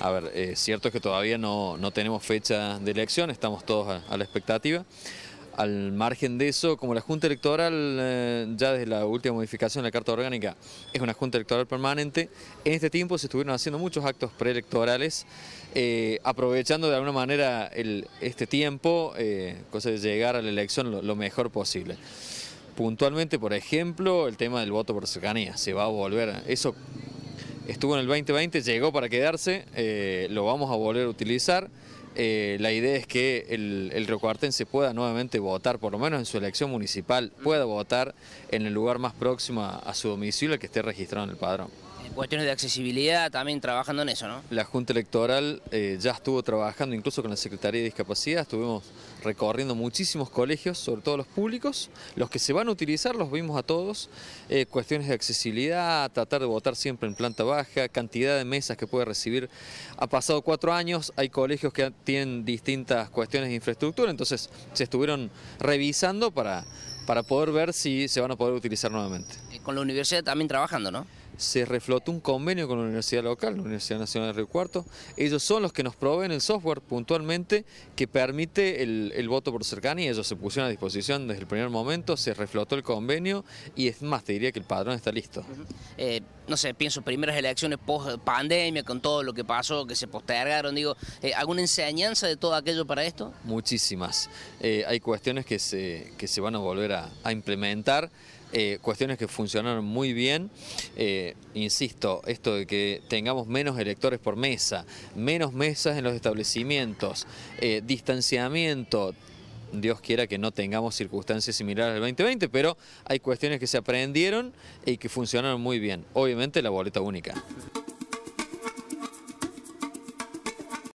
A ver, eh, es cierto que todavía no, tenemos fecha de elección, estamos todos a, la expectativa. Al margen de eso, como la Junta Electoral, eh, ya desde la última modificación de la Carta Orgánica, es una Junta Electoral permanente, en este tiempo se estuvieron haciendo muchos actos preelectorales, eh, aprovechando de alguna manera el, este tiempo, cosa de llegar a la elección lo, lo mejor posible puntualmente, por ejemplo, el tema del voto por cercanía, se va a volver, eso estuvo en el 2020, llegó para quedarse, eh, lo vamos a volver a utilizar. Eh, la idea es que el, el recuartense pueda nuevamente votar, por lo menos en su elección municipal, pueda votar en el lugar más próximo a su domicilio, el que esté registrado en el padrón cuestiones de accesibilidad, también trabajando en eso, ¿no? La Junta Electoral eh, ya estuvo trabajando incluso con la Secretaría de Discapacidad, estuvimos recorriendo muchísimos colegios, sobre todo los públicos, los que se van a utilizar los vimos a todos, eh, cuestiones de accesibilidad, tratar de votar siempre en planta baja, cantidad de mesas que puede recibir. Ha pasado cuatro años, hay colegios que tienen distintas cuestiones de infraestructura, entonces se estuvieron revisando para, para poder ver si se van a poder utilizar nuevamente. Eh, con la universidad también trabajando, ¿no? se reflotó un convenio con la universidad local, la Universidad Nacional de Río Cuarto. Ellos son los que nos proveen el software puntualmente que permite el, voto por cercanía. Ellos se pusieron a disposición desde el primer momento, se reflotó el convenio y es más, te diría que el padrón está listo. Eh, no sé, pienso primeras elecciones post pandemia, con todo lo que pasó, que se postergaron, digo, eh, ¿alguna enseñanza de todo aquello para esto? Muchísimas. Eh, hay cuestiones que se, se van a volver a, implementar. cuestiones que funcionaron muy bien insisto, esto de que tengamos menos electores por mesa, menos mesas en los establecimientos, eh, distanciamiento, Dios quiera que no tengamos circunstancias similares al 2020, pero hay cuestiones que se aprendieron y que funcionaron muy bien. Obviamente la boleta única.